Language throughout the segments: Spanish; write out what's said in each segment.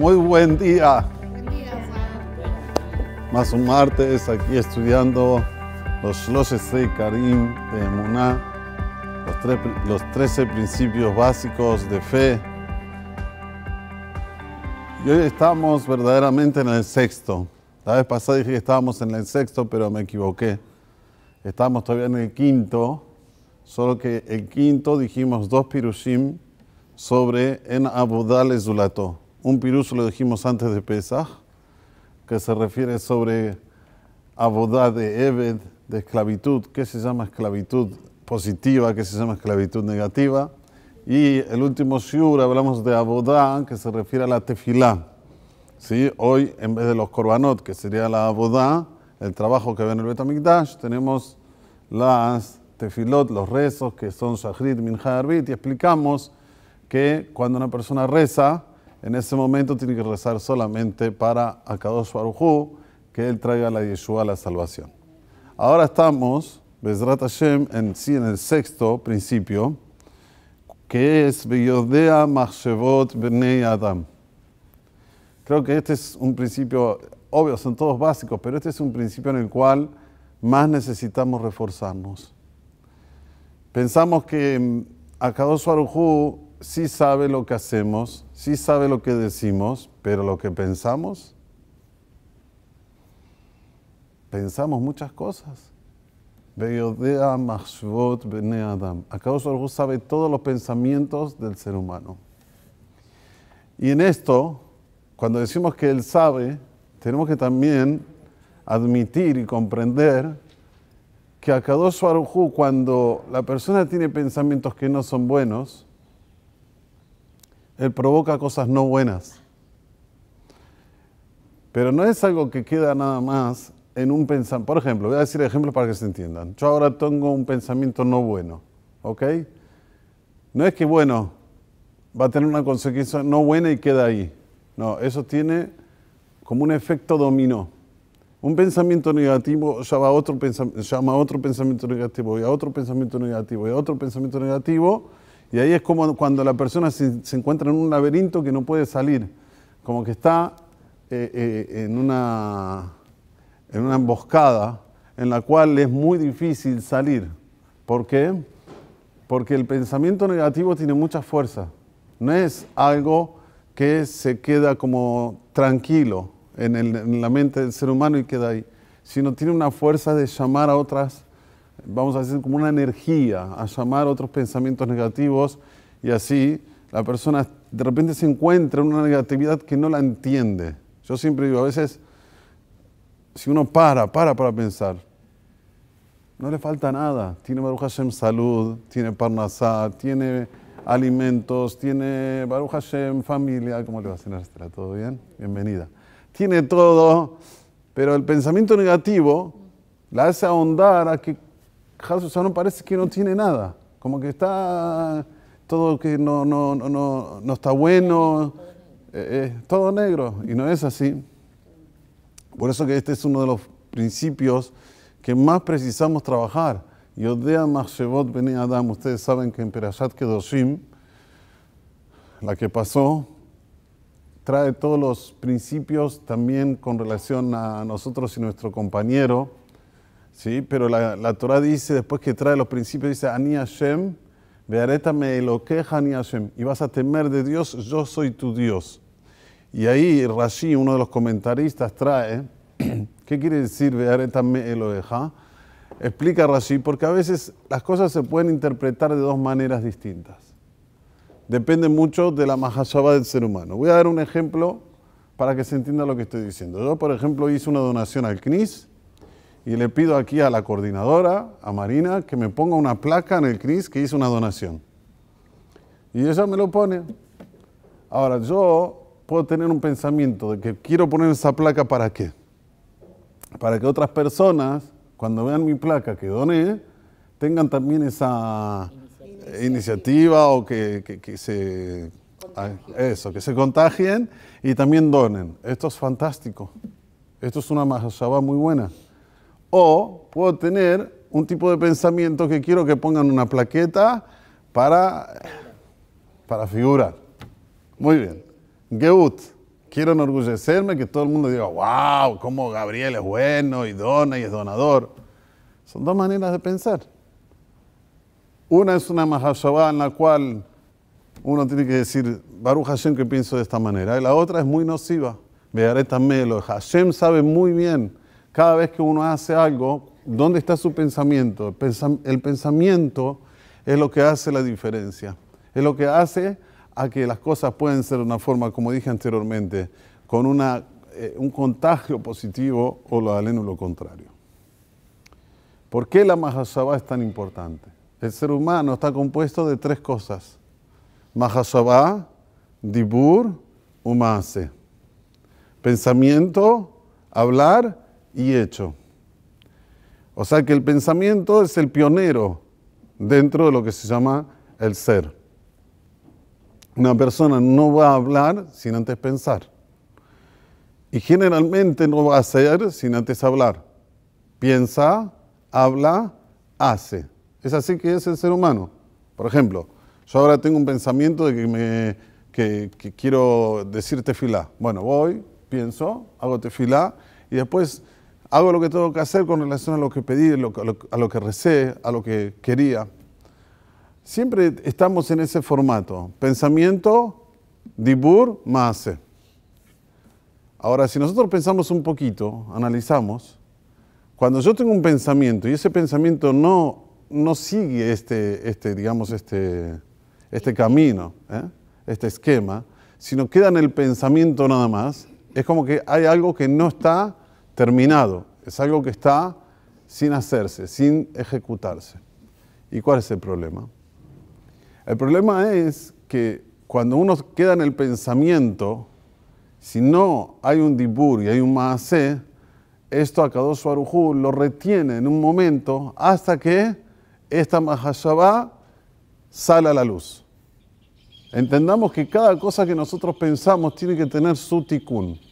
Muy buen día. Más un martes aquí estudiando los los de Karim de Muná, los, los 13 principios básicos de fe. Y hoy estamos verdaderamente en el sexto. La vez pasada dije que estábamos en el sexto, pero me equivoqué. Estamos todavía en el quinto, solo que el quinto dijimos dos pirushim sobre en Abudal Zulato. Un pirush lo dijimos antes de Pesach, que se refiere sobre abodá de Eved, de esclavitud, que se llama esclavitud positiva, que se llama esclavitud negativa. Y el último shiur hablamos de abodá, que se refiere a la tefilá. ¿Sí? Hoy, en vez de los korbanot, que sería la abodá, el trabajo que ve en el Betamikdash, tenemos las tefilot, los rezos, que son shahrit, minha, arbit, y explicamos que cuando una persona reza, en ese momento tiene que rezar solamente para Akadosh Baruj que Él traiga a la Yeshua la salvación. Ahora estamos, Bezrat Hashem, en, sí, en el sexto principio, que es Beyodea Machshevot Bnei Adam. Creo que este es un principio, obvio, son todos básicos, pero este es un principio en el cual más necesitamos reforzarnos. Pensamos que mm, Akadosh Baruj sí sabe lo que hacemos, sí sabe lo que decimos, pero lo que pensamos, pensamos muchas cosas. Acaso algo sabe todos los pensamientos del ser humano. Y en esto, cuando decimos que Él sabe, tenemos que también admitir y comprender que Akadosh cuando la persona tiene pensamientos que no son buenos, él provoca cosas no buenas. Pero no es algo que queda nada más en un pensamiento. Por ejemplo, voy a decir ejemplos para que se entiendan. Yo ahora tengo un pensamiento no bueno, ¿ok? No es que bueno va a tener una consecuencia no buena y queda ahí. No, eso tiene como un efecto dominó. Un pensamiento negativo llama a otro, llama a otro pensamiento negativo y a otro pensamiento negativo y a otro pensamiento negativo y ahí es como cuando la persona se, encuentra en un laberinto que no puede salir, como que está eh, eh, en, una, en una emboscada en la cual es muy difícil salir. ¿Por qué? Porque el pensamiento negativo tiene mucha fuerza. No es algo que se queda como tranquilo en, en la mente del ser humano y queda ahí, sino tiene una fuerza de llamar a otras vamos a hacer como una energía a llamar otros pensamientos negativos y así la persona de repente se encuentra en una negatividad que no la entiende. Yo siempre digo, a veces, si uno para, para para pensar, no le falta nada. Tiene Baruch Hashem salud, tiene parnasá, tiene alimentos, tiene Baruch Hashem familia. ¿Cómo le va a cenar? ¿Todo bien? Bienvenida. Tiene todo, pero el pensamiento negativo la hace ahondar a que sea, no parece que no tiene nada, como que está todo que no, no, no, no está bueno, eh, eh, todo negro, y no es así. Por eso que este es uno de los principios que más precisamos trabajar. Yodea de Bene Adam, ustedes saben que en Perashat Kedoshim, la que pasó, trae todos los principios también con relación a nosotros y nuestro compañero, ¿sí? Pero la, la Torah dice, después que trae los principios, dice, Ani Hashem, Beareta me lo Ani Hashem, y vas a temer de Dios, yo soy tu Dios. Y ahí Rashi, uno de los comentaristas, trae, ¿qué quiere decir Beareta me eloqueja? Explica Rashi, porque a veces las cosas se pueden interpretar de dos maneras distintas. Depende mucho de la majestad del ser humano. Voy a dar un ejemplo para que se entienda lo que estoy diciendo. Yo, por ejemplo, hice una donación al CNIS, y le pido aquí a la coordinadora, a Marina, que me ponga una placa en el Cris que hizo una donación. Y ella me lo pone. Ahora, yo puedo tener un pensamiento de que quiero poner esa placa para qué. Para que otras personas, cuando vean mi placa que doné, tengan también esa iniciativa, o que, se... Ah, contagien. Eso, que se contagien y también donen. Esto es fantástico. Esto es una masajaba muy buena. O puedo tener un tipo de pensamiento que quiero que pongan una plaqueta para, para figurar. Muy bien. Geut. Quiero enorgullecerme, que todo el mundo diga, wow, como Gabriel es bueno y dona y es donador. Son dos maneras de pensar. Una es una Mahashabah en la cual uno tiene que decir, Baruch Hashem que pienso de esta manera. Y la otra es muy nociva. Vearé también lo Hashem sabe muy bien cada vez que uno hace algo, ¿dónde está su pensamiento? El, pensamiento es lo que hace la diferencia, es lo que hace a que las cosas pueden ser de una forma, como dije anteriormente, con una, eh, un contagio positivo o lo aleno lo contrario. ¿Por qué la Mahasabha es tan importante? El ser humano está compuesto de tres cosas. Mahasabha, Dibur, Umase. Pensamiento, hablar y hecho. O sea que el pensamiento es el pionero dentro de lo que se llama el ser. Una persona no va a hablar sin antes pensar. Y generalmente no va a hacer sin antes hablar. Piensa, habla, hace. Es así que es el ser humano. Por ejemplo, yo ahora tengo un pensamiento de que, me, quiero decirte fila Bueno, voy, pienso, hago tefilá y después hago lo que tengo que hacer con relación a lo que pedí, a lo, que recé, a lo que quería. Siempre estamos en ese formato, pensamiento, dibur, maase. Ahora, si nosotros pensamos un poquito, analizamos, cuando yo tengo un pensamiento y ese pensamiento no, no sigue este, este, digamos, este, este camino, ¿eh? este esquema, sino queda en el pensamiento nada más, es como que hay algo que no está terminado, es algo que está sin hacerse, sin ejecutarse. ¿Y cuál es el problema? El problema es que cuando uno queda en el pensamiento, si no hay un dibur y hay un maase, esto a su lo retiene en un momento hasta que esta Mahashabá sale a la luz. Entendamos que cada cosa que nosotros pensamos tiene que tener su tikkun.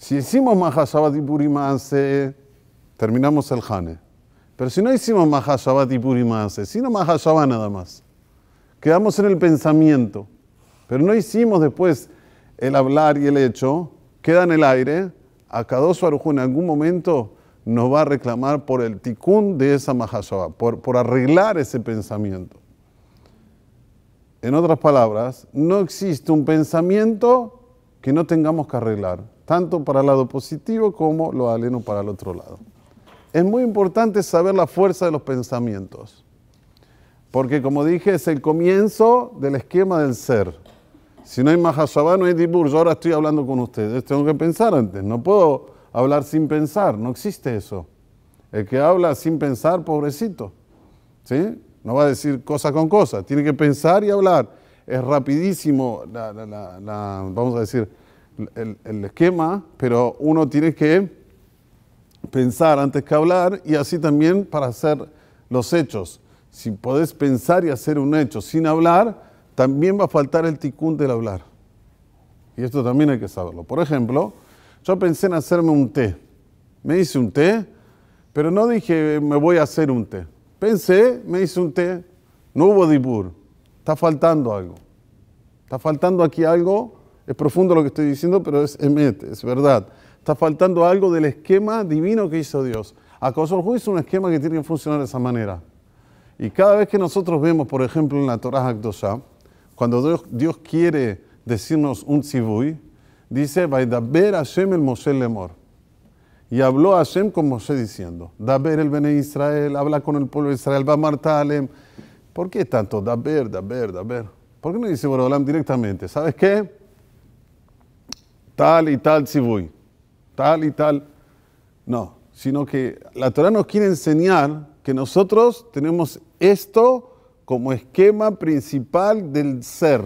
Si hicimos Mahashabbat y terminamos el jane. Pero si no hicimos Mahashabbat y Purimase, sino Mahashabbat nada más. Quedamos en el pensamiento, pero no hicimos después el hablar y el hecho, queda en el aire, Akadosu Arujú en algún momento nos va a reclamar por el tikkun de esa Mahashabbat, por arreglar ese pensamiento. En otras palabras, no existe un pensamiento que no tengamos que arreglar tanto para el lado positivo como lo aleno para el otro lado. Es muy importante saber la fuerza de los pensamientos, porque como dije, es el comienzo del esquema del ser. Si no hay Mahashabha, no hay Dibur. Yo ahora estoy hablando con ustedes, tengo que pensar antes, no puedo hablar sin pensar, no existe eso. El que habla sin pensar, pobrecito, ¿sí? No va a decir cosa con cosa, tiene que pensar y hablar. Es rapidísimo, la, vamos a decir, el, esquema, pero uno tiene que pensar antes que hablar y así también para hacer los hechos. Si podés pensar y hacer un hecho sin hablar, también va a faltar el ticún del hablar. Y esto también hay que saberlo. Por ejemplo, yo pensé en hacerme un té. Me hice un té, pero no dije me voy a hacer un té. Pensé, me hice un té, no hubo dibur. Está faltando algo. Está faltando aquí algo es profundo lo que estoy diciendo, pero es emet, es verdad. Está faltando algo del esquema divino que hizo Dios. acoso el juicio es un esquema que tiene que funcionar de esa manera. Y cada vez que nosotros vemos, por ejemplo, en la Torá Akdosha, cuando Dios, quiere decirnos un tzibuy, dice, Vaidaber Hashem el Moshe Lemor. Y habló Hashem con Moshe diciendo, Daber el Bene Israel, habla con el pueblo de Israel, va Martalem. ¿Por qué tanto? Daber, Daber, Daber. ¿Por qué no dice Borolam directamente? ¿Sabes qué? tal y tal voy tal y tal. No, sino que la Torah nos quiere enseñar que nosotros tenemos esto como esquema principal del ser.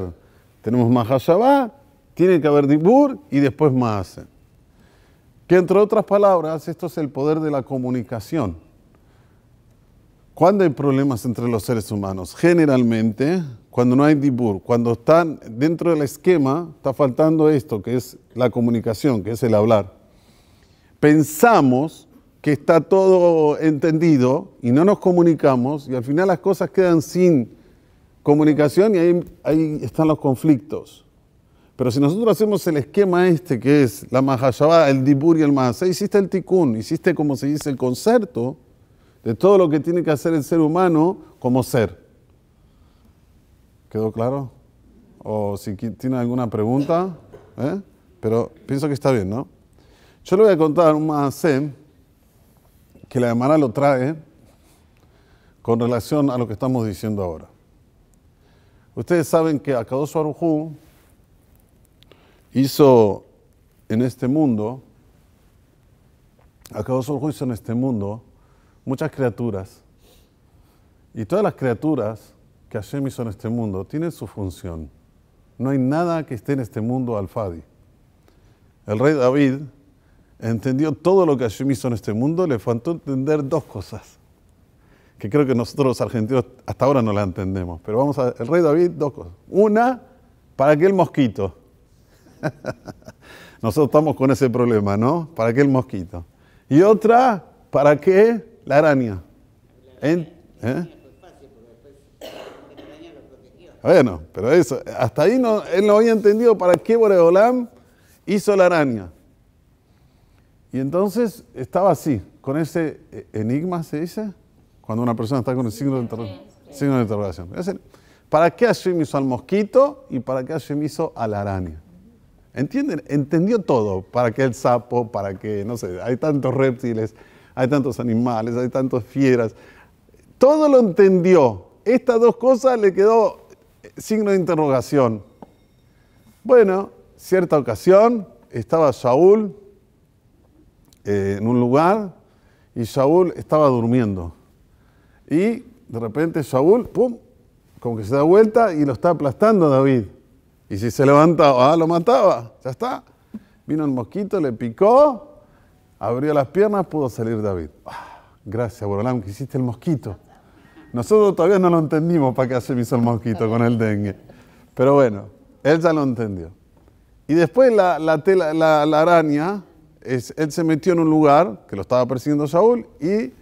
Tenemos Mahashabá, tiene que haber Dibur y después Mahase. Que entre otras palabras, esto es el poder de la comunicación. ¿Cuándo hay problemas entre los seres humanos? Generalmente, cuando no hay dibur, cuando están dentro del esquema, está faltando esto, que es la comunicación, que es el hablar. Pensamos que está todo entendido y no nos comunicamos y al final las cosas quedan sin comunicación y ahí, ahí están los conflictos. Pero si nosotros hacemos el esquema este, que es la Mahayabá, el Dibur y el más, hiciste el Tikkun, hiciste como se dice el concerto, de todo lo que tiene que hacer el ser humano como ser. ¿Quedó claro? O si tiene alguna pregunta, ¿Eh? pero pienso que está bien, ¿no? Yo le voy a contar un maasé que la hermana lo trae con relación a lo que estamos diciendo ahora. Ustedes saben que Akadosh Arujú hizo en este mundo, Akadosh Arujú hizo en este mundo muchas criaturas. Y todas las criaturas que Hashem hizo en este mundo tienen su función. No hay nada que esté en este mundo Fadi. El rey David entendió todo lo que Hashem hizo en este mundo, le faltó entender dos cosas, que creo que nosotros los argentinos hasta ahora no la entendemos, pero vamos a, el rey David, dos cosas. Una, para el mosquito. nosotros estamos con ese problema, ¿no? Para el mosquito. Y otra, ¿para qué? La araña. ¿Eh? Bueno, pero eso, hasta ahí no, él no había entendido para qué Boreolam hizo la araña. Y entonces estaba así, con ese enigma se dice, cuando una persona está con el signo de, interrogación. Signo de ¿Para qué Hashem hizo al mosquito y para qué Hashem hizo a la araña? ¿Entienden? Entendió todo. ¿Para qué el sapo? ¿Para qué? No sé, hay tantos reptiles hay tantos animales, hay tantas fieras. Todo lo entendió. Estas dos cosas le quedó eh, signo de interrogación. Bueno, cierta ocasión estaba Saúl eh, en un lugar y Saúl estaba durmiendo. Y de repente Saúl, ¡pum!, como que se da vuelta y lo está aplastando David. Y si se levantaba, ah, lo mataba, ya está. Vino el mosquito, le picó abrió las piernas, pudo salir David. Ah, gracias, Borolán que hiciste el mosquito. Nosotros todavía no lo entendimos para qué se hizo el mosquito con el dengue. Pero bueno, él ya lo entendió. Y después la, araña, él se metió en un lugar que lo estaba persiguiendo Saúl y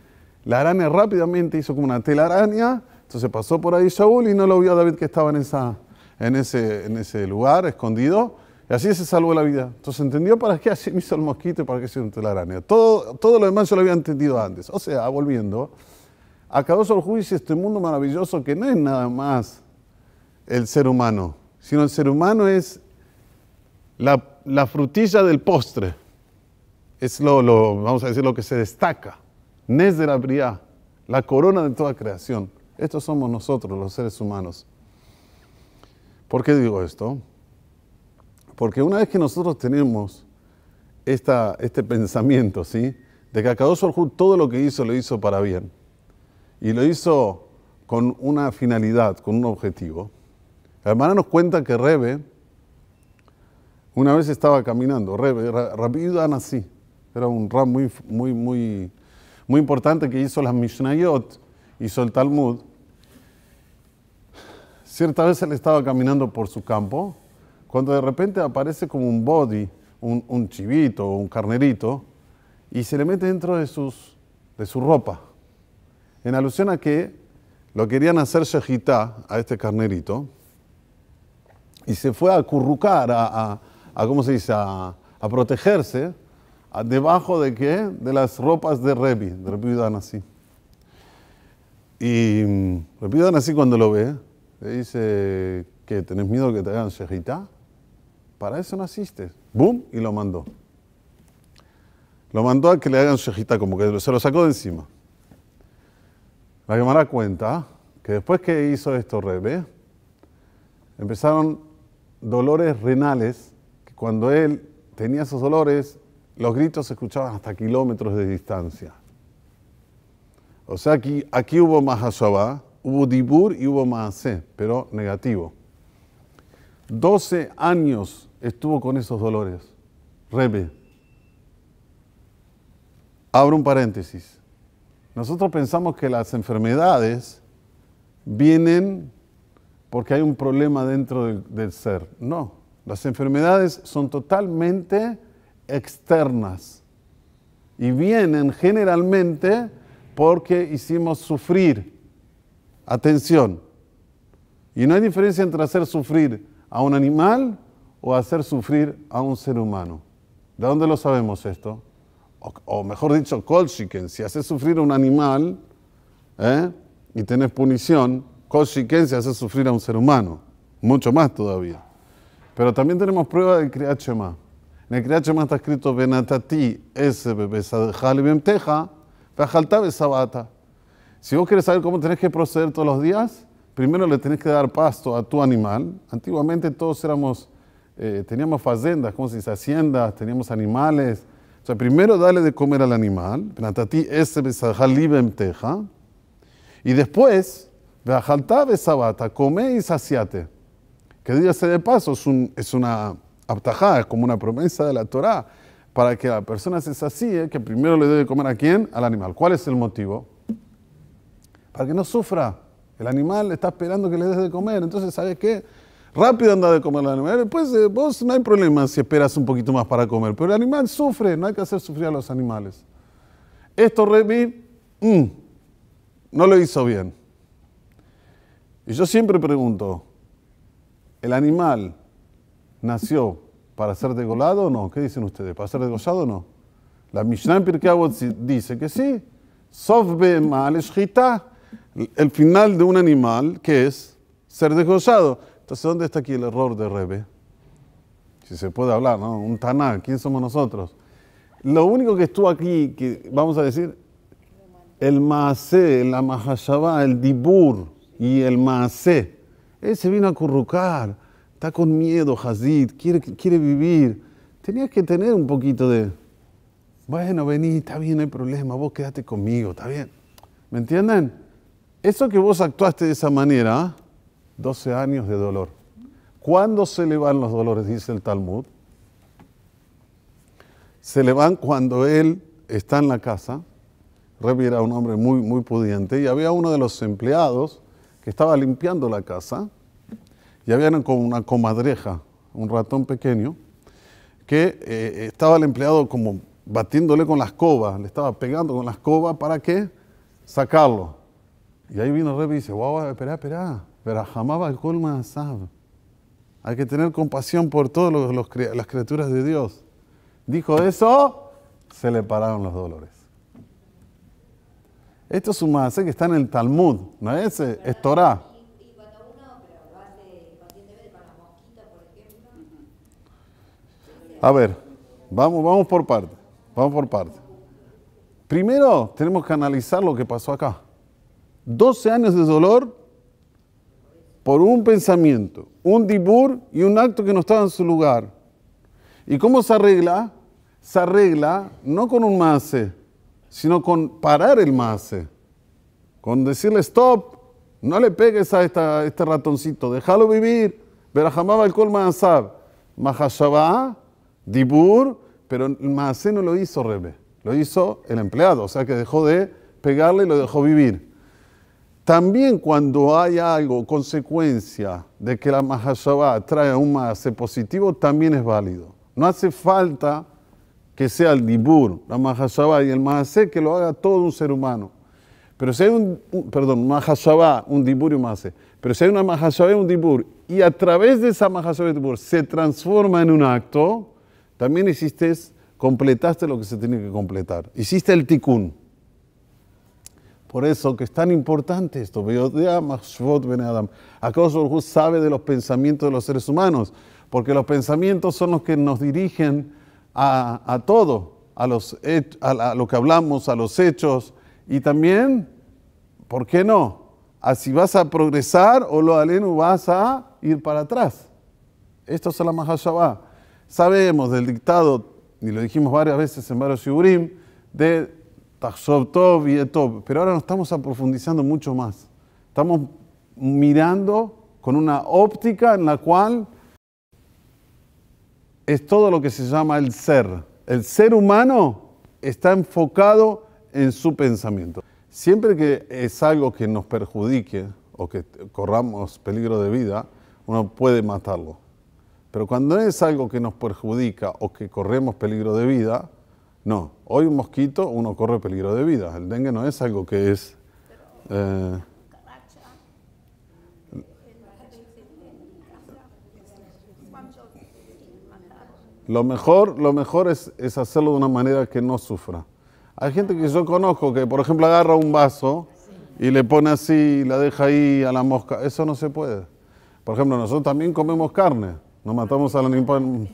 la araña rápidamente hizo como una tela araña, entonces pasó por ahí Saúl y no lo vio David que estaba en, esa, en, ese, en ese lugar escondido y así se salvó la vida. Entonces entendió para qué así hizo el mosquito y para qué se un la Todo, todo lo demás yo lo había entendido antes. O sea, volviendo, acabó su juicio este mundo maravilloso que no es nada más el ser humano, sino el ser humano es la, frutilla del postre. Es lo, lo, vamos a decir, lo que se destaca. Nes de la Bria, la corona de toda creación. Estos somos nosotros, los seres humanos. ¿Por qué digo esto? Porque una vez que nosotros tenemos esta, este pensamiento, ¿sí? De que Akadosh todo lo que hizo lo hizo para bien. Y lo hizo con una finalidad, con un objetivo. La hermana nos cuenta que Rebe una vez estaba caminando, Rebe, Rabbi así, era un ram muy, muy, muy, muy importante que hizo las Mishnayot, hizo el Talmud. Cierta vez él estaba caminando por su campo cuando de repente aparece como un body, un, chivito un carnerito, y se le mete dentro de, su ropa, en alusión a que lo querían hacer shejitá a este carnerito, y se fue a currucar, a, ¿cómo se dice?, a, protegerse debajo de qué? De las ropas de Rebi, de Rebi así. Y mm, Rebi así cuando lo ve, le dice, ¿Tenés miedo que te hagan shejitá? Para eso naciste. ¡Bum! Y lo mandó. Lo mandó a que le hagan su shejita, como que se lo sacó de encima. La Gemara cuenta que después que hizo esto Rebe, empezaron dolores renales, que cuando él tenía esos dolores, los gritos se escuchaban hasta kilómetros de distancia. O sea, aquí, aquí hubo Mahashabá, hubo Dibur y hubo Mahase, pero negativo. 12 años estuvo con esos dolores. rebe. Abro un paréntesis. Nosotros pensamos que las enfermedades vienen porque hay un problema dentro del ser. No, las enfermedades son totalmente externas y vienen generalmente porque hicimos sufrir. Atención. Y no hay diferencia entre hacer sufrir a un animal o hacer sufrir a un ser humano. ¿De dónde lo sabemos esto? O, mejor dicho, Kolshiken, si haces sufrir a un animal ¿eh? y tenés punición, Kolshiken se hace sufrir a un ser humano, mucho más todavía. Pero también tenemos prueba del Kriyat En el Kriyat está escrito Benatati teja sabata. Si vos querés saber cómo tenés que proceder todos los días, primero le tenés que dar pasto a tu animal. Antiguamente todos éramos eh, teníamos fazendas, ¿cómo se dice? Haciendas, teníamos animales. O sea, primero dale de comer al animal, y después, come y saciate. Que dígase de paso, es, una aptajada, es como una promesa de la Torá, para que la persona se sacie, que primero le debe comer a quién? Al animal. ¿Cuál es el motivo? Para que no sufra. El animal está esperando que le des de comer, entonces, ¿sabes qué? rápido anda de comer el animal. Después eh, vos no hay problema si esperas un poquito más para comer, pero el animal sufre, no hay que hacer sufrir a los animales. Esto Revi mm, no lo hizo bien. Y yo siempre pregunto, ¿el animal nació para ser degolado o no? ¿Qué dicen ustedes? ¿Para ser degollado o no? La Mishnah en dice que sí. mal El final de un animal, que es ser degollado. ¿dónde está aquí el error de Rebe? Si se puede hablar, ¿no? Un Taná, ¿quién somos nosotros? Lo único que estuvo aquí, que vamos a decir, el Maase, la Mahashabá, el Dibur y el Maase. Él se vino a currucar, está con miedo, Hazid, quiere, quiere vivir. Tenías que tener un poquito de, bueno, vení, está bien, no hay problema, vos quédate conmigo, está bien. ¿Me entienden? Eso que vos actuaste de esa manera, 12 años de dolor. ¿Cuándo se le van los dolores? Dice el Talmud. Se le van cuando él está en la casa. Rebbe era un hombre muy, muy pudiente y había uno de los empleados que estaba limpiando la casa y había como una comadreja, un ratón pequeño, que eh, estaba el empleado como batiéndole con la escoba, le estaba pegando con la escoba para que sacarlo. Y ahí vino Rebbe y dice, guau, wow, espera, espera, Verajamaba al colma Hay que tener compasión por todas las criaturas de Dios. Dijo eso, se le pararon los dolores. Esto es un maase que está en el Talmud, ¿no es? Eh, es Torah. A ver, vamos, vamos por parte, vamos por parte. Primero tenemos que analizar lo que pasó acá. 12 años de dolor por un pensamiento, un dibur y un acto que no estaba en su lugar. ¿Y cómo se arregla? Se arregla no con un mace, sino con parar el mace, con decirle stop, no le pegues a, este ratoncito, déjalo vivir. Verajamaba el colma azar, Mahashabá, dibur, pero el mace no lo hizo Rebe, lo hizo el empleado, o sea que dejó de pegarle y lo dejó vivir. También cuando hay algo, consecuencia de que la Mahashabá trae un mase positivo, también es válido. No hace falta que sea el Dibur, la Mahashabá y el mase que lo haga todo un ser humano. Pero si hay un, perdón, Mahashabá, un Dibur y un Mahasé, pero si hay una Mahashabá y un Dibur, y a través de esa Mahashabá y Dibur se transforma en un acto, también hiciste, completaste lo que se tiene que completar. Hiciste el Tikkun. Por eso que es tan importante esto. Akadosh el Hu sabe de los pensamientos de los seres humanos, porque los pensamientos son los que nos dirigen a, todo, a, los, a, lo que hablamos, a los hechos, y también, ¿por qué no? Así vas a progresar o lo aleno vas a ir para atrás. Esto es la Mahashabá. Sabemos del dictado, y lo dijimos varias veces en varios shiburim, de pero ahora nos estamos aprofundizando mucho más. Estamos mirando con una óptica en la cual es todo lo que se llama el ser. El ser humano está enfocado en su pensamiento. Siempre que es algo que nos perjudique o que corramos peligro de vida, uno puede matarlo. Pero cuando es algo que nos perjudica o que corremos peligro de vida, no hoy un mosquito, uno corre peligro de vida. El dengue no es algo que es... Eh, lo mejor, lo mejor es, es, hacerlo de una manera que no sufra. Hay gente que yo conozco que, por ejemplo, agarra un vaso y le pone así la deja ahí a la mosca. Eso no se puede. Por ejemplo, nosotros también comemos carne. Nos matamos la animal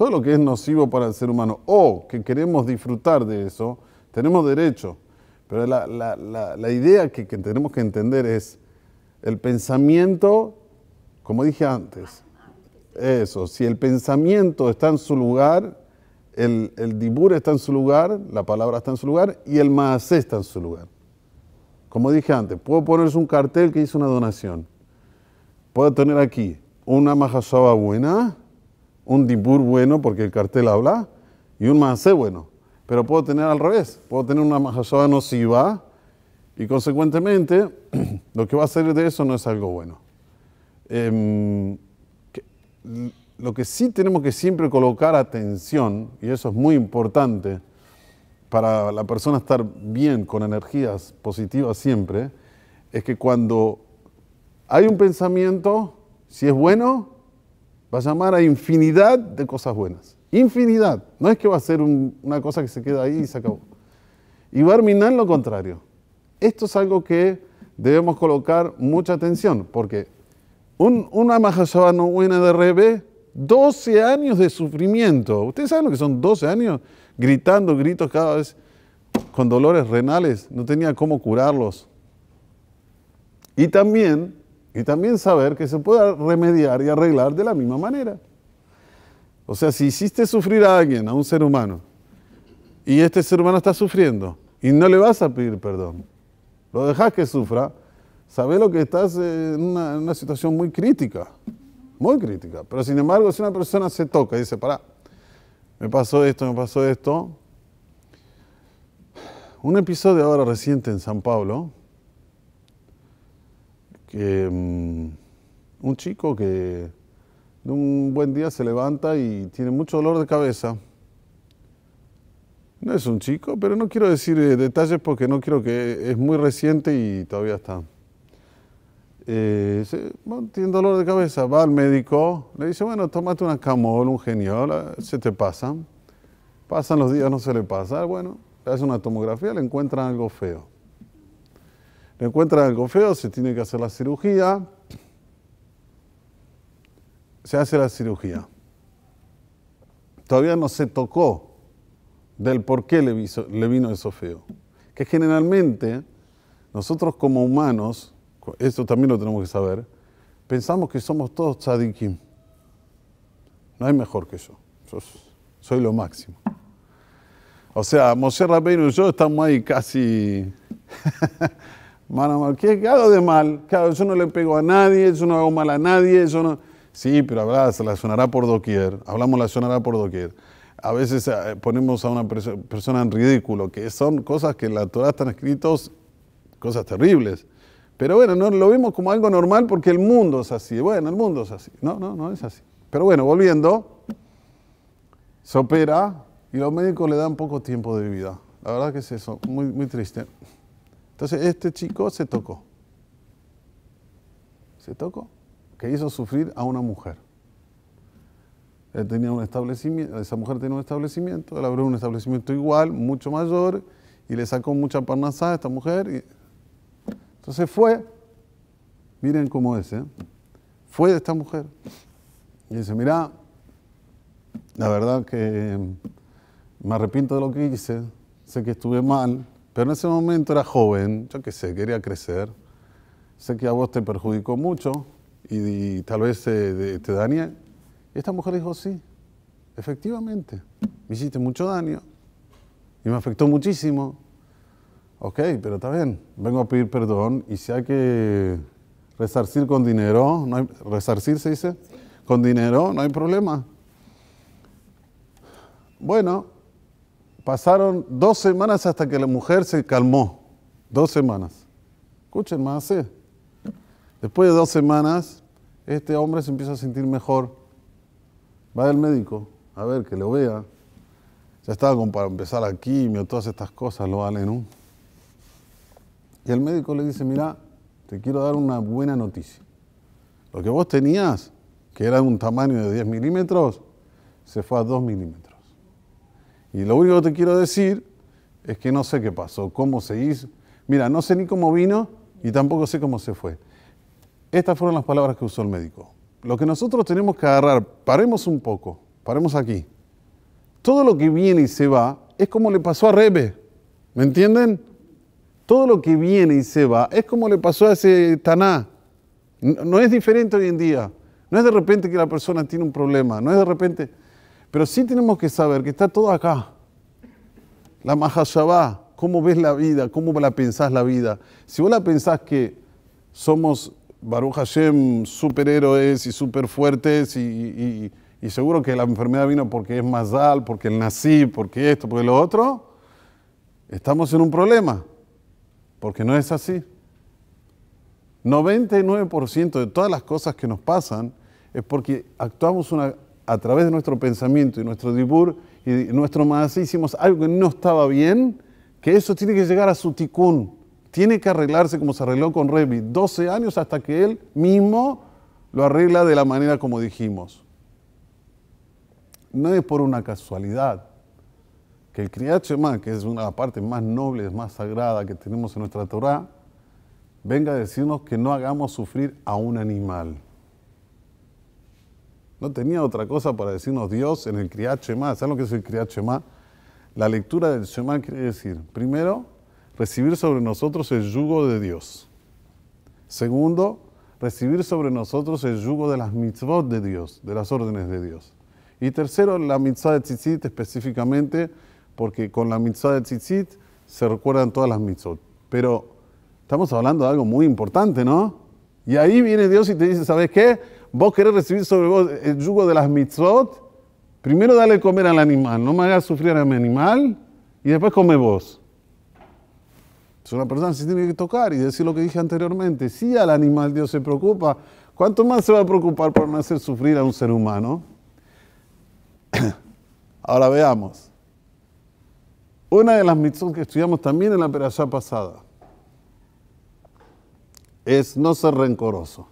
todo lo que es nocivo para el ser humano o que queremos disfrutar de eso, tenemos derecho. Pero la, idea que, tenemos que entender es el pensamiento, como dije antes, eso, si el pensamiento está en su lugar, el, el, dibur está en su lugar, la palabra está en su lugar y el maasé está en su lugar. Como dije antes, puedo ponerse un cartel que hizo una donación. Puedo tener aquí una majasaba buena un dibur bueno porque el cartel habla y un Mancé bueno. Pero puedo tener al revés, puedo tener una si nociva y consecuentemente lo que va a salir de eso no es algo bueno. Em, lo que sí tenemos que siempre colocar atención, y eso es muy importante para la persona estar bien con energías positivas siempre, es que cuando hay un pensamiento, si es bueno, Va a llamar a infinidad de cosas buenas. Infinidad. No es que va a ser una cosa que se queda ahí y se acabó. Y va Barminan lo contrario. Esto es algo que debemos colocar mucha atención, porque un, una Mahashabha no buena de revés, 12 años de sufrimiento. ¿Ustedes saben lo que son 12 años? Gritando, gritos cada vez con dolores renales, no tenía cómo curarlos. Y también y también saber que se puede remediar y arreglar de la misma manera. O sea, si hiciste sufrir a alguien, a un ser humano, y este ser humano está sufriendo, y no le vas a pedir perdón, lo dejas que sufra, sabes lo que estás en una, situación muy crítica, muy crítica. Pero sin embargo, si una persona se toca y dice, pará, me pasó esto, me pasó esto. Un episodio ahora reciente en San Pablo, que em, un chico que de un buen día se levanta y tiene mucho dolor de cabeza. No es un chico, pero no quiero decir eh, detalles porque no quiero que eh, es muy reciente y todavía está. Eh, tiene dolor de cabeza, va al médico, le dice, bueno, tómate una camol, un geniola, se te pasa. Pasan los días, no se le pasa. Bueno, le hace una tomografía, le encuentran algo feo. Encuentra encuentran algo feo, se tiene que hacer la cirugía. Se hace la cirugía. Todavía no se tocó del por qué le, vino eso feo. Que generalmente nosotros como humanos, esto también lo tenemos que saber, pensamos que somos todos tzadikim. No hay mejor que yo. soy lo máximo. O sea, Moshe Rabbeinu y yo estamos ahí casi Mano, ¿qué hago de mal? Claro, yo no le pego a nadie, yo no hago mal a nadie, yo no... Sí, pero habrá, se la sonará por doquier. Hablamos, la sonará por doquier. A veces eh, ponemos a una persona en ridículo, que son cosas que en la Torah están escritos, cosas terribles. Pero bueno, no lo vemos como algo normal porque el mundo es así. Bueno, el mundo es así. No, no, no es así. Pero bueno, volviendo, se opera y los médicos le dan poco tiempo de vida. La verdad que es eso, muy, muy triste. Entonces este chico se tocó. Se tocó, que hizo sufrir a una mujer. Él tenía un establecimiento, esa mujer tenía un establecimiento, él abrió un establecimiento igual, mucho mayor, y le sacó mucha parnasada a esta mujer. Entonces fue, miren cómo es, ¿eh? fue de esta mujer. Y dice, mira, la verdad que me arrepiento de lo que hice, sé que estuve mal, pero en ese momento era joven, yo qué sé, quería crecer. Sé que a vos te perjudicó mucho y, tal vez eh, te dañé. Y esta mujer dijo, sí, efectivamente, me hiciste mucho daño y me afectó muchísimo. Ok, pero está bien, vengo a pedir perdón y si hay que resarcir con dinero, no hay, resarcir se dice, con dinero no hay problema. Bueno, Pasaron dos semanas hasta que la mujer se calmó. Dos semanas. Escuchen, más. Después de dos semanas, este hombre se empieza a sentir mejor. Va al médico, a ver, que lo vea. Ya estaba como para empezar la quimio, todas estas cosas, lo vale, Y el médico le dice, mira, te quiero dar una buena noticia. Lo que vos tenías, que era un tamaño de 10 milímetros, se fue a 2 milímetros. Y lo único que te quiero decir es que no sé qué pasó, cómo se hizo. Mira, no sé ni cómo vino y tampoco sé cómo se fue. Estas fueron las palabras que usó el médico. Lo que nosotros tenemos que agarrar, paremos un poco, paremos aquí. Todo lo que viene y se va es como le pasó a Rebe, ¿me entienden? Todo lo que viene y se va es como le pasó a ese Taná. No, es diferente hoy en día. No es de repente que la persona tiene un problema, no es de repente... Pero sí tenemos que saber que está todo acá. La Mahashabá, cómo ves la vida, cómo la pensás la vida. Si vos la pensás que somos Baruch Hashem superhéroes y super fuertes y, seguro que la enfermedad vino porque es mazal, porque el nací, porque esto, porque lo otro, estamos en un problema, porque no es así. 99% de todas las cosas que nos pasan es porque actuamos una, a través de nuestro pensamiento y nuestro dibur y nuestro más hicimos algo que no estaba bien, que eso tiene que llegar a su ticún, Tiene que arreglarse como se arregló con Revi, 12 años hasta que él mismo lo arregla de la manera como dijimos. No es por una casualidad que el de más, que es una de las partes más nobles, más sagrada que tenemos en nuestra Torah, venga a decirnos que no hagamos sufrir a un animal. No tenía otra cosa para decirnos Dios en el Kriyat Shema. ¿Sabes lo que es el Kriyat La lectura del Shema quiere decir, primero, recibir sobre nosotros el yugo de Dios. Segundo, recibir sobre nosotros el yugo de las mitzvot de Dios, de las órdenes de Dios. Y tercero, la mitzvah de tzitzit específicamente, porque con la mitzvah de tzitzit se recuerdan todas las mitzvot. Pero estamos hablando de algo muy importante, ¿no? Y ahí viene Dios y te dice, ¿sabes qué? vos querés recibir sobre vos el yugo de las mitzvot, primero dale comer al animal, no me hagas sufrir a mi animal y después come vos. Es una persona se tiene que tocar y decir lo que dije anteriormente, si al animal Dios se preocupa, ¿cuánto más se va a preocupar por no hacer sufrir a un ser humano? Ahora veamos. Una de las mitzvot que estudiamos también en la perashá pasada es no ser rencoroso.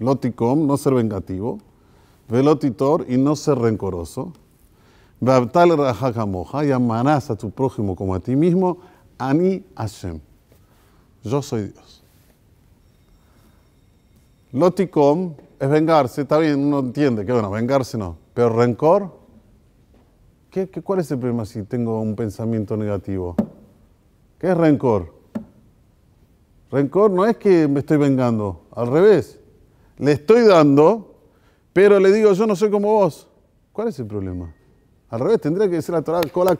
Loticom, no ser vengativo. Velotitor y no ser rencoroso. Beabtal moja y amarás a tu prójimo como a ti mismo. Ani Hashem. Yo soy Dios. Loticom es vengarse, está bien, uno entiende que bueno, vengarse no. Pero rencor, ¿qué, cuál es el problema si tengo un pensamiento negativo? ¿Qué es rencor? Rencor no es que me estoy vengando, al revés le estoy dando, pero le digo, yo no soy como vos. ¿Cuál es el problema? Al revés, tendría que decir la Torah, Kol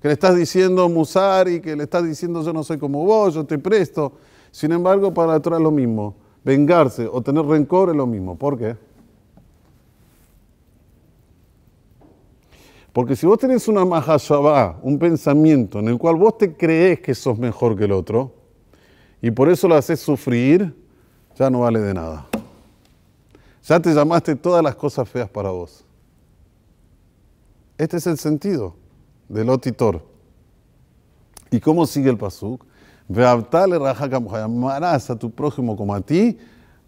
que le estás diciendo Musari, que le estás diciendo yo no soy como vos, yo te presto. Sin embargo, para la Torah es lo mismo. Vengarse o tener rencor es lo mismo. ¿Por qué? Porque si vos tenés una Mahashabah, un pensamiento en el cual vos te crees que sos mejor que el otro, y por eso lo haces sufrir, ya no vale de nada. Ya te llamaste todas las cosas feas para vos. Este es el sentido del otitor. ¿Y cómo sigue el pasuk? Veabtale rajakam amarás a tu prójimo como a ti.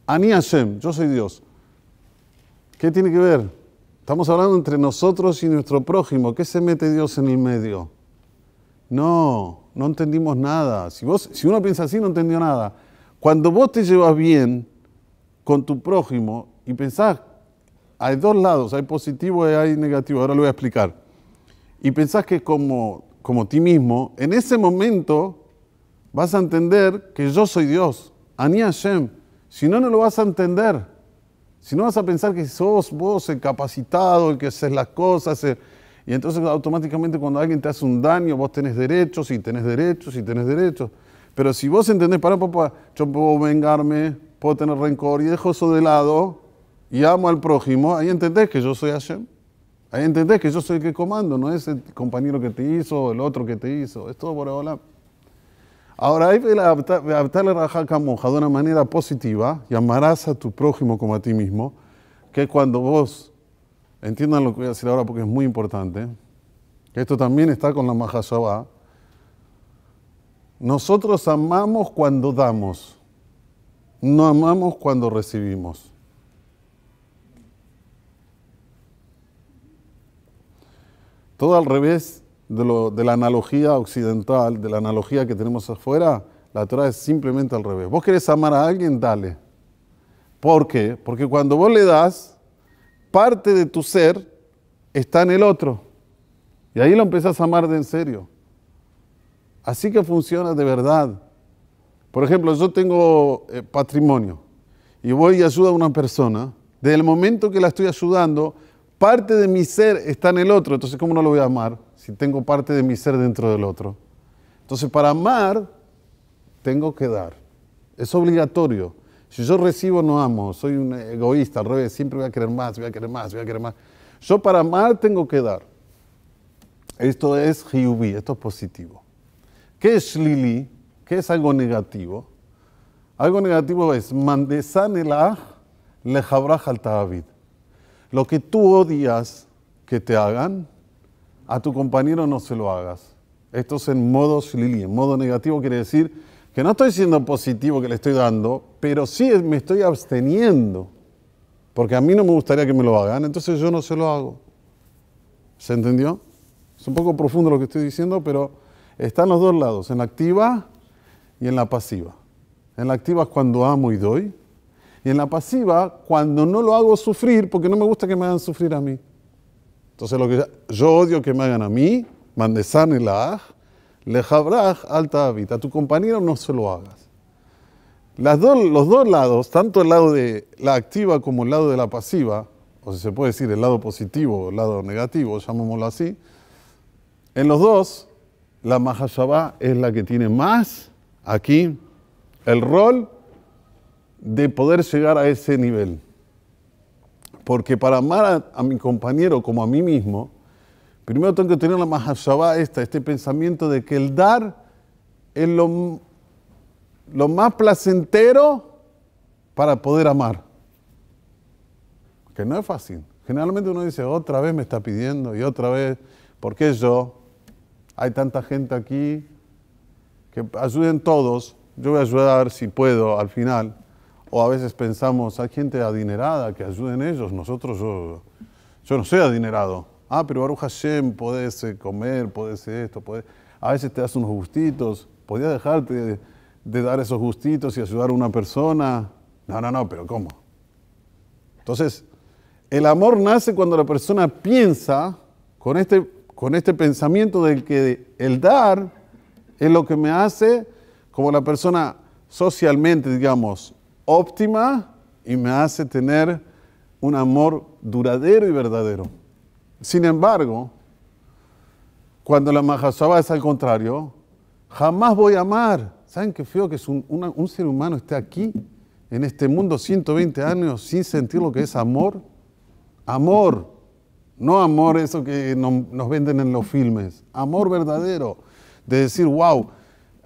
Ani Hashem, yo soy Dios. ¿Qué tiene que ver? Estamos hablando entre nosotros y nuestro prójimo. ¿Qué se mete Dios en el medio? No no entendimos nada. Si, vos, si uno piensa así, no entendió nada. Cuando vos te llevas bien con tu prójimo y pensás, hay dos lados, hay positivo y hay negativo, ahora lo voy a explicar. Y pensás que como, como ti mismo, en ese momento vas a entender que yo soy Dios, Ani Hashem. Si no, no lo vas a entender. Si no vas a pensar que sos vos el capacitado, el que haces las cosas, y entonces automáticamente cuando alguien te hace un daño, vos tenés derechos y tenés derechos y tenés derechos. Pero si vos entendés, para papá, yo puedo vengarme, puedo tener rencor y dejo eso de lado y amo al prójimo, ahí entendés que yo soy Hashem. Ahí entendés que yo soy el que comando, no es el compañero que te hizo, el otro que te hizo, es todo por ahora. Ahora, hay que adaptar la rajaca monja de una manera positiva y amarás a tu prójimo como a ti mismo, que cuando vos Entiendan lo que voy a decir ahora porque es muy importante. Esto también está con la Mahashabá. Nosotros amamos cuando damos, no amamos cuando recibimos. Todo al revés de, de, la analogía occidental, de la analogía que tenemos afuera, la Torah es simplemente al revés. Vos querés amar a alguien, dale. ¿Por qué? Porque cuando vos le das, parte de tu ser está en el otro. Y ahí lo empiezas a amar de en serio. Así que funciona de verdad. Por ejemplo, yo tengo eh, patrimonio y voy y ayudo a una persona. Desde el momento que la estoy ayudando, parte de mi ser está en el otro. Entonces, ¿cómo no lo voy a amar si tengo parte de mi ser dentro del otro? Entonces, para amar, tengo que dar. Es obligatorio. Si yo recibo, no amo, soy un egoísta, al revés, siempre voy a querer más, voy a querer más, voy a querer más. Yo para amar tengo que dar. Esto es hiyubi, esto es positivo. ¿Qué es shlili? ¿Qué es algo negativo? Algo negativo es mandesan el lejabraj al ta'avid. Lo que tú odias que te hagan, a tu compañero no se lo hagas. Esto es en modo shlili, en modo negativo quiere decir que no estoy siendo positivo que le estoy dando, pero sí me estoy absteniendo, porque a mí no me gustaría que me lo hagan, entonces yo no se lo hago. ¿Se entendió? Es un poco profundo lo que estoy diciendo, pero están los dos lados, en la activa y en la pasiva. En la activa es cuando amo y doy, y en la pasiva cuando no lo hago sufrir, porque no me gusta que me hagan sufrir a mí. Entonces lo que yo odio que me hagan a mí, mandesan y la le alta habita. A tu compañero no se lo hagas. Las los dos lados, tanto el lado de la activa como el lado de la pasiva, o si se puede decir el lado positivo o el lado negativo, llamémoslo así, en los dos, la Mahashabá es la que tiene más aquí el rol de poder llegar a ese nivel. Porque para amar a mi compañero como a mí mismo, Primero tengo que tener la mahashabá esta, este pensamiento de que el dar es lo, lo más placentero para poder amar. Que no es fácil. Generalmente uno dice, otra vez me está pidiendo y otra vez, ¿por qué yo? Hay tanta gente aquí, que ayuden todos, yo voy a ayudar si puedo al final. O a veces pensamos, hay gente adinerada, que ayuden ellos, nosotros, yo no soy adinerado ah, pero Baruch Hashem, podés eh, comer, podés esto, podés... A veces te das unos gustitos, podías dejarte de, dar esos gustitos y ayudar a una persona. No, no, no, pero ¿cómo? Entonces, el amor nace cuando la persona piensa con este, con este pensamiento del que el dar es lo que me hace como la persona socialmente, digamos, óptima y me hace tener un amor duradero y verdadero. Sin embargo, cuando la Mahasabha es al contrario, jamás voy a amar. ¿Saben qué feo que es un, ser humano esté aquí, en este mundo, 120 años, sin sentir lo que es amor? Amor, no amor eso que nos venden en los filmes, amor verdadero, de decir, wow,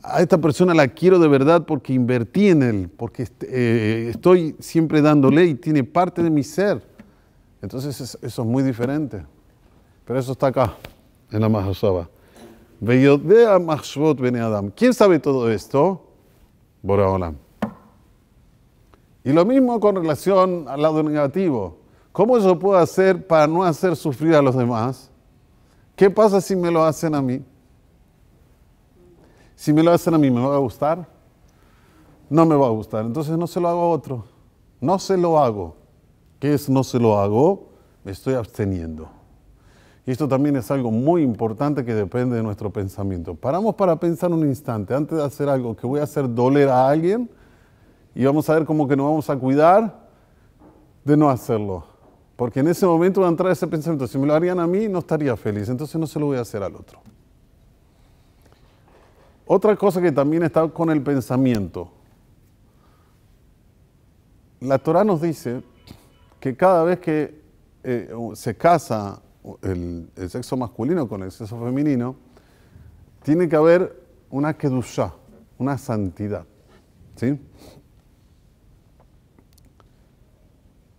a esta persona la quiero de verdad porque invertí en él, porque este, eh, estoy siempre dándole y tiene parte de mi ser. Entonces eso es muy diferente. Pero eso está acá, en la Mahasaba. ¿Quién sabe todo esto? Boraholam. Y lo mismo con relación al lado negativo. ¿Cómo yo puedo hacer para no hacer sufrir a los demás? ¿Qué pasa si me lo hacen a mí? Si me lo hacen a mí, ¿me va a gustar? No me va a gustar. Entonces no se lo hago a otro. No se lo hago. ¿Qué es no se lo hago? Me estoy absteniendo. Y esto también es algo muy importante que depende de nuestro pensamiento. Paramos para pensar un instante antes de hacer algo que voy a hacer doler a alguien y vamos a ver cómo que nos vamos a cuidar de no hacerlo. Porque en ese momento va a entrar ese pensamiento. Si me lo harían a mí, no estaría feliz. Entonces no se lo voy a hacer al otro. Otra cosa que también está con el pensamiento. La Torah nos dice que cada vez que eh, se casa el, sexo masculino con el sexo femenino, tiene que haber una kedushá, una santidad. ¿sí?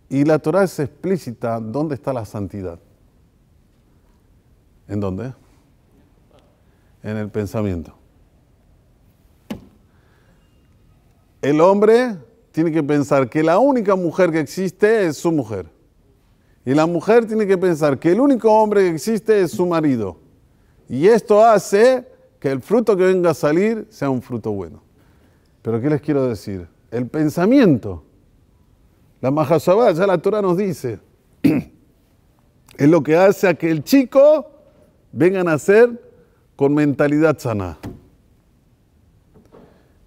Y la Torah es explícita dónde está la santidad. ¿En dónde? En el pensamiento. El hombre tiene que pensar que la única mujer que existe es su mujer. Y la mujer tiene que pensar que el único hombre que existe es su marido. Y esto hace que el fruto que venga a salir sea un fruto bueno. Pero ¿qué les quiero decir? El pensamiento. La Mahashabá, ya la Torah nos dice, es lo que hace a que el chico venga a nacer con mentalidad sana.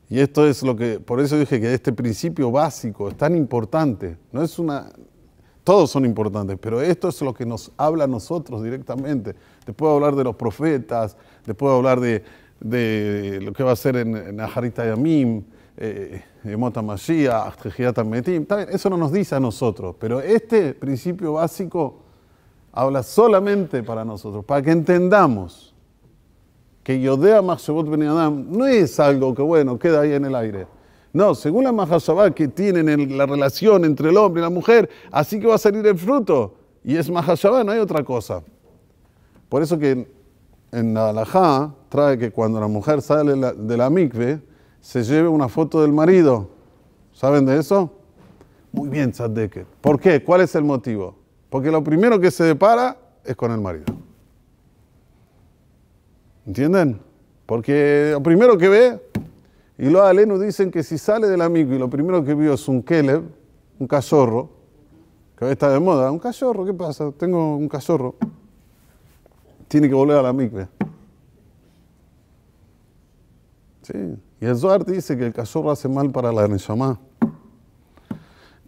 Y esto es lo que, por eso dije que este principio básico es tan importante. No es una, todos son importantes, pero esto es lo que nos habla a nosotros directamente. Te puedo hablar de los profetas, te puedo hablar de, lo que va a ser en Naharita Yamim, Emota eh, Mashiach, Metim. Eso no nos dice a nosotros, pero este principio básico habla solamente para nosotros, para que entendamos que Yodea Mahsebot Ben Adam no es algo que, bueno, queda ahí en el aire no, según la Mahashabá que tienen la relación entre el hombre y la mujer, así que va a salir el fruto. Y es Mahashabá, no hay otra cosa. Por eso que en la trae que cuando la mujer sale de la mikve, se lleve una foto del marido. ¿Saben de eso? Muy bien, Sadeke. ¿Por qué? ¿Cuál es el motivo? Porque lo primero que se depara es con el marido. ¿Entienden? Porque lo primero que ve y los alenos dicen que si sale del amigo y lo primero que vio es un keleb, un cachorro, que está de moda, un cachorro, ¿qué pasa? Tengo un cachorro. Tiene que volver a la Sí. Y el dice que el cachorro hace mal para la Neshama.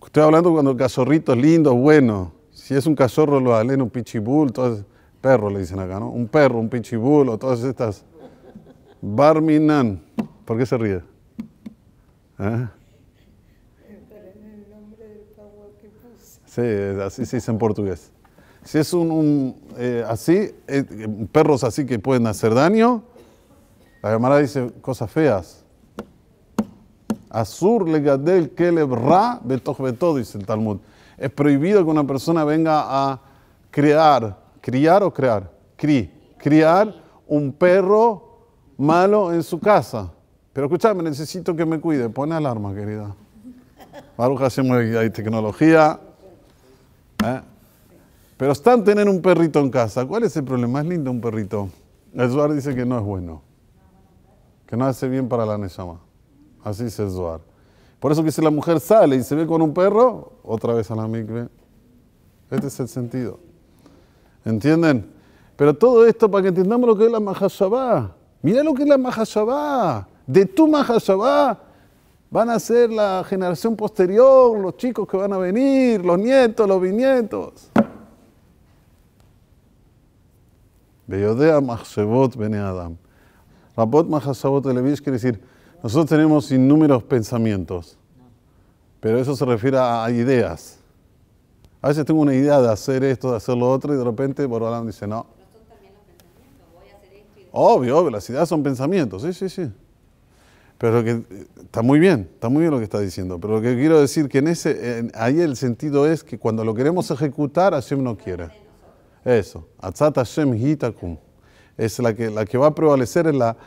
Estoy hablando cuando el cachorrito es lindo, bueno. Si es un cachorro, lo aleno, un pichibul, todos, perro le dicen acá, ¿no? Un perro, un pichibul, o todas estas. Barminan. ¿Por qué se ríe? ¿Ah? Sí, así se dice en portugués. Si es un, eh, así, eh, perros así que pueden hacer daño, la Gemara dice cosas feas. Azur legadel keleb ra betoj beto, dice el Talmud. Es prohibido que una persona venga a criar criar o crear, cri, criar un perro malo en su casa. Pero escúchame, necesito que me cuide. Pone alarma, querida. Maruja, hay tecnología. ¿eh? Pero están teniendo un perrito en casa. ¿Cuál es el problema? Es lindo un perrito. El Zohar dice que no es bueno. Que no hace bien para la Neshama. Así dice el Por eso que si la mujer sale y se ve con un perro, otra vez a la mikve. Este es el sentido. ¿Entienden? Pero todo esto para que entendamos lo que es la majasaba. Mira lo que es la majasaba. De tu Mahashabá van a ser la generación posterior, los chicos que van a venir, los nietos, los bisnietos. Beyodea Mahashabot Bene Adam. Rabot Elevish quiere decir, nosotros tenemos innúmeros pensamientos, pero eso se refiere a, ideas. A veces tengo una idea de hacer esto, de hacer lo otro, y de repente Borolán dice, no. Obvio, obvio, las ideas son pensamientos, sí, sí, sí. Pero que, está muy bien, está muy bien lo que está diciendo, pero lo que quiero decir que en ese, ahí el sentido es que cuando lo queremos ejecutar, Hashem no quiere. Eso, Atzat Hashem Hitakum, es la que, la que va a prevalecer en la,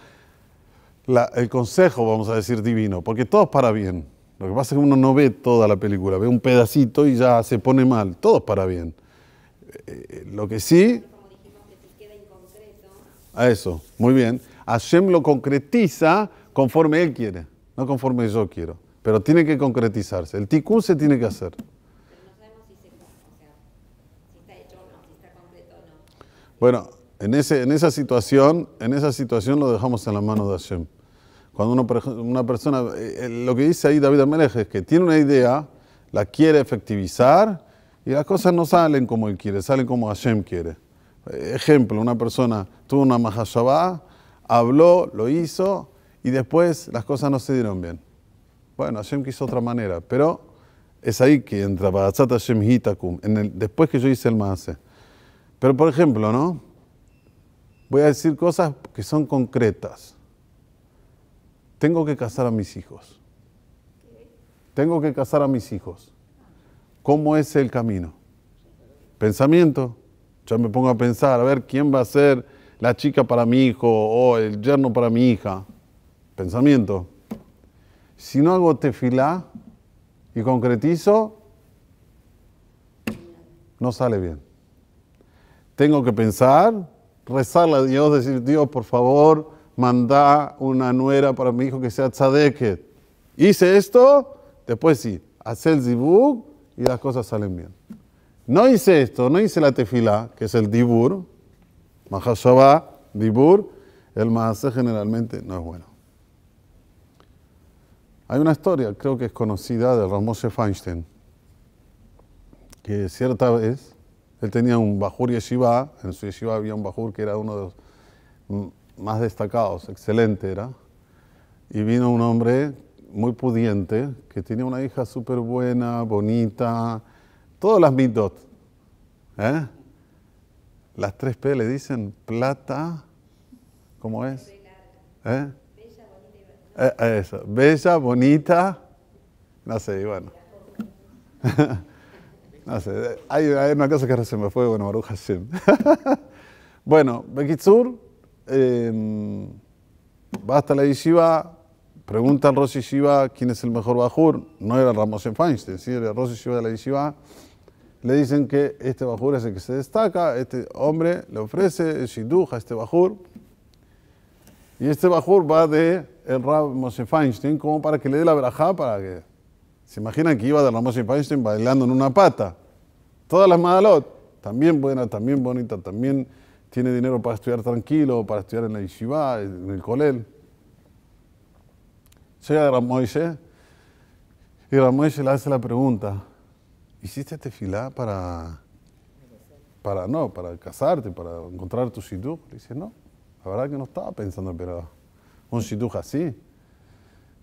el consejo, vamos a decir, divino, porque todo es para bien. Lo que pasa es que uno no ve toda la película, ve un pedacito y ya se pone mal, todo es para bien. Eh, eh, lo que sí... A eso, muy bien. Hashem lo concretiza conforme Él quiere, no conforme yo quiero. Pero tiene que concretizarse. El tikkun se tiene que hacer. Bueno, en, ese, en, esa situación, en esa situación lo dejamos en la mano de Hashem. Cuando una persona, eh, eh, lo que dice ahí David Amelech es que tiene una idea, la quiere efectivizar y las cosas no salen como él quiere, salen como Hashem quiere. Eh, ejemplo, una persona tuvo una Mahashabá, habló, lo hizo, y después las cosas no se dieron bien. Bueno, Hashem quiso otra manera, pero es ahí que entra para Hashem Hitakum, después que yo hice el Maase. Pero por ejemplo, ¿no? Voy a decir cosas que son concretas. Tengo que casar a mis hijos. Tengo que casar a mis hijos. ¿Cómo es el camino? Pensamiento. Yo me pongo a pensar, a ver quién va a ser la chica para mi hijo o el yerno para mi hija pensamiento. Si no hago tefilá y concretizo, no sale bien. Tengo que pensar, rezarle a Dios, decir, Dios, por favor, manda una nuera para mi hijo que sea tzadeket. Hice esto, después sí, hacer el dibur y las cosas salen bien. No hice esto, no hice la tefilá, que es el dibur, mahashabá, dibur, el mahasé generalmente no es bueno. Hay una historia, creo que es conocida, de Ramoshe Feinstein, que cierta vez él tenía un Bajur Yeshiva, en su Yeshiva había un Bajur que era uno de los más destacados, excelente era, y vino un hombre muy pudiente que tenía una hija súper buena, bonita, todas las mitot. ¿eh? Las tres P le dicen plata, ¿cómo es? ¿Eh? Eh, eh bella, bonita, no sé, bueno. no sé, hay, una cosa que se me fue, bueno, Baruch sí. bueno, Bekitsur, em, va hasta la yeshiva, pregunta al Rosh Yeshiva quién es el mejor Bajur, no era Ramos en Feinstein, sino el Rosh de la yeshiva le dicen que este bajur es el que se destaca, este hombre le ofrece el shiduja, este bajur, y este bajur va de el Rab Feinstein como para que le dé la verajá para que... ¿Se imaginan que iba de Rab Feinstein bailando en una pata? Todas las madalot, también buena, también bonita, también tiene dinero para estudiar tranquilo, para estudiar en la yeshiva, en el colel. Llega de Ramoise y Ramoise le hace la pregunta, ¿hiciste tefilá para... para no, para casarte, para encontrar tu sidú? Le dice, no. La verdad que no estaba pensando, pero un shituj así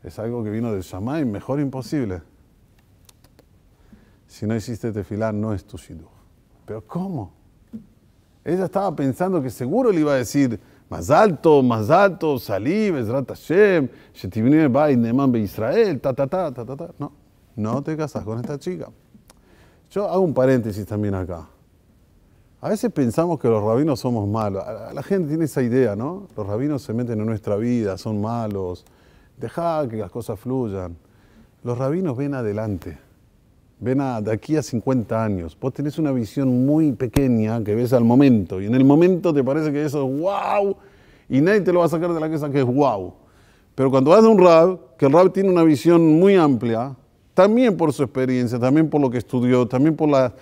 es algo que vino del Shammai, mejor imposible. Si no hiciste tefilá, no es tu shituj. Pero ¿cómo? Ella estaba pensando que seguro le iba a decir más alto, más alto, salí, Bezrat Hashem, Bay, Neman Be Israel, ta, ta, ta, ta, ta. No, no te casas con esta chica. Yo hago un paréntesis también acá. A veces pensamos que los rabinos somos malos. La gente tiene esa idea, ¿no? Los rabinos se meten en nuestra vida, son malos. Deja que las cosas fluyan. Los rabinos ven adelante. Ven de aquí a 50 años. Vos tenés una visión muy pequeña que ves al momento. Y en el momento te parece que eso es wow. Y nadie te lo va a sacar de la cabeza que es wow. Pero cuando vas a un rab, que el rab tiene una visión muy amplia, también por su experiencia, también por lo que estudió, también por la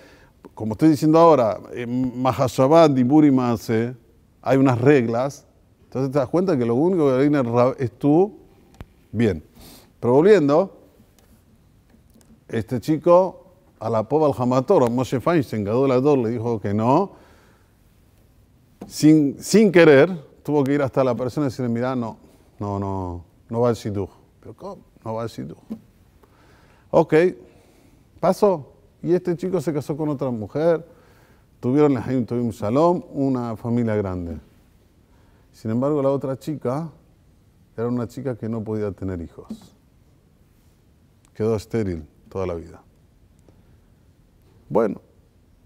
como estoy diciendo ahora, en Mahashabad y hay unas reglas, entonces te das cuenta que lo único que hay es tú. Bien, pero volviendo, este chico a la pova al Hamator, a Moshe Feinstein, le dijo que no. Sin, sin querer, tuvo que ir hasta la persona y decirle, mira, no, no, no, no va al tú. Pero ¿cómo? No va al Sidú. Ok, pasó. Y este chico se casó con otra mujer, tuvieron la un Shalom, una familia grande. Sin embargo, la otra chica era una chica que no podía tener hijos. Quedó estéril toda la vida. Bueno,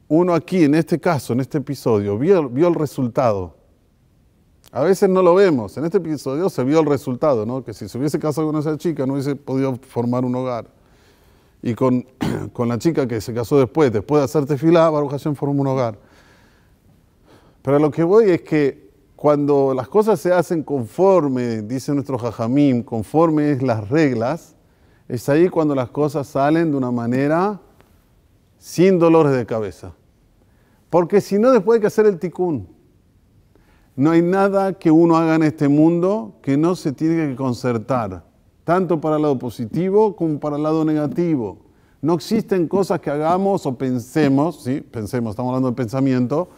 uno aquí, en este caso, en este episodio, vio, vio, el resultado. A veces no lo vemos. En este episodio se vio el resultado, ¿no? Que si se hubiese casado con esa chica no hubiese podido formar un hogar y con, con, la chica que se casó después, después de hacerte tefilá, Baruch Hashem formó un hogar. Pero lo que voy es que cuando las cosas se hacen conforme, dice nuestro jajamim, conforme es las reglas, es ahí cuando las cosas salen de una manera sin dolores de cabeza. Porque si no, después hay que hacer el ticún. No hay nada que uno haga en este mundo que no se tiene que concertar tanto para el lado positivo como para el lado negativo. No existen cosas que hagamos o pensemos, ¿sí? pensemos, estamos hablando de pensamiento,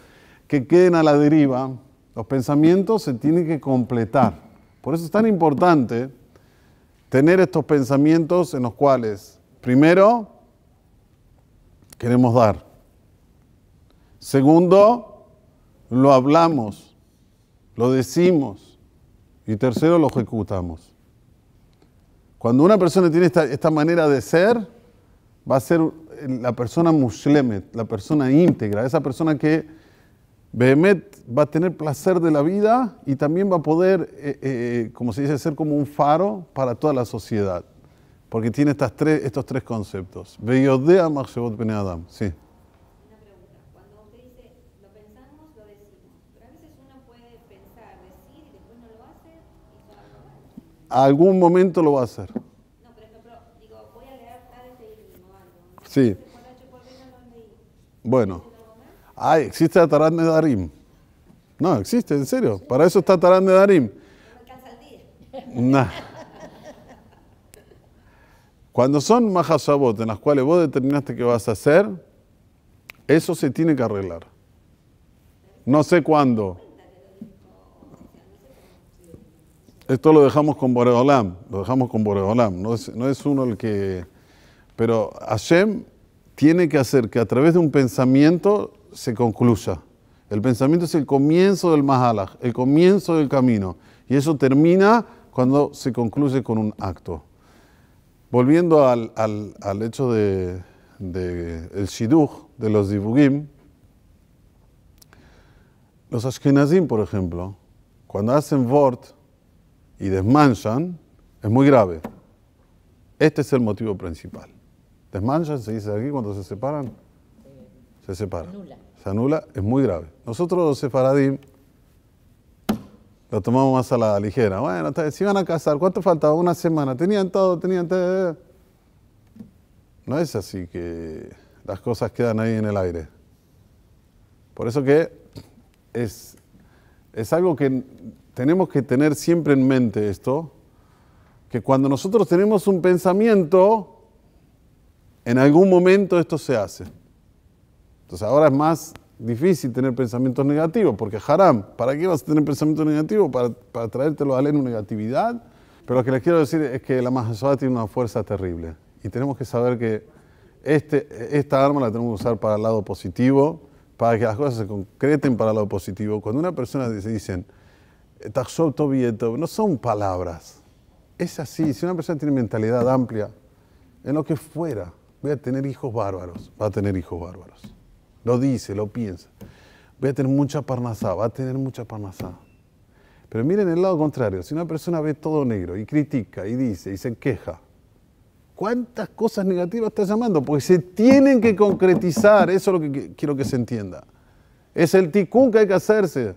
que queden a la deriva. Los pensamientos se tienen que completar. Por eso es tan importante tener estos pensamientos en los cuales, primero, queremos dar. Segundo, lo hablamos, lo decimos. Y tercero, lo ejecutamos. Cuando una persona tiene esta, manera de ser, va a ser la persona muslemet, la persona íntegra, esa persona que Behemet va a tener placer de la vida y también va a poder, eh, eh, eh, como se dice, ser como un faro para toda la sociedad. Porque tiene estas tres, estos tres conceptos. Beyodea Adam. Sí. algún momento lo va a hacer. No, pero, ejemplo, digo, voy a leer algo. Sí. Bueno. Ah, existe Atarán Tarán de Darim. No, existe, en serio. Para eso está Tarán de Darim. No nah. Cuando son majasabot en las cuales vos determinaste qué vas a hacer, eso se tiene que arreglar. No sé cuándo. Esto lo dejamos con Boreolam, lo dejamos con Boreolam, no es, uno el que... Pero Hashem tiene que hacer que a través de un pensamiento se concluya. El pensamiento es el comienzo del Mahalaj, el comienzo del camino. Y eso termina cuando se concluye con un acto. Volviendo al, hecho de, de el de los Dibugim, los Ashkenazim, por ejemplo, cuando hacen Vort, y desmanchan, es muy grave. Este es el motivo principal. Desmanchan, se dice aquí, cuando se separan, se separan. Se anula, es muy grave. Nosotros los lo tomamos más a la ligera. Bueno, si iban a casar, ¿cuánto faltaba? Una semana. Tenían todo, tenían todo. No es así que las cosas quedan ahí en el aire. Por eso que es, es algo que tenemos que tener siempre en mente esto, que cuando nosotros tenemos un pensamiento, en algún momento esto se hace. Entonces ahora es más difícil tener pensamientos negativos, porque haram, ¿para qué vas a tener pensamientos negativos? Para, para traértelos a la negatividad. Pero lo que les quiero decir es que la Mahasada tiene una fuerza terrible y tenemos que saber que este, esta arma la tenemos que usar para el lado positivo, para que las cosas se concreten para el lado positivo. Cuando una persona se dice, dicen, no son palabras. Es así, si una persona tiene mentalidad amplia, en lo que fuera, voy a tener hijos bárbaros, va a tener hijos bárbaros. Lo dice, lo piensa. Voy a tener mucha parnasá, va a tener mucha parnasá. Pero miren el lado contrario, si una persona ve todo negro y critica y dice y se queja, ¿cuántas cosas negativas está llamando? Porque se tienen que concretizar, eso es lo que quiero que se entienda. Es el ticún que hay que hacerse.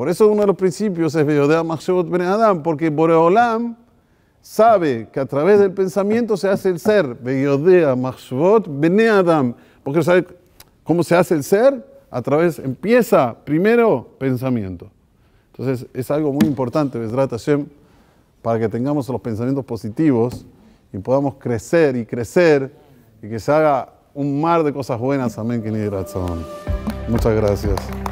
Por eso uno de los principios es Beodea Machshevot Ben Adam, porque Boreolam sabe que a través del pensamiento se hace el ser. Beodea Ben Adam, porque sabe cómo se hace el ser a través, empieza primero pensamiento. Entonces es algo muy importante, Besrat Hashem, para que tengamos los pensamientos positivos y podamos crecer y crecer y que se haga un mar de cosas buenas. Amén, que Muchas gracias.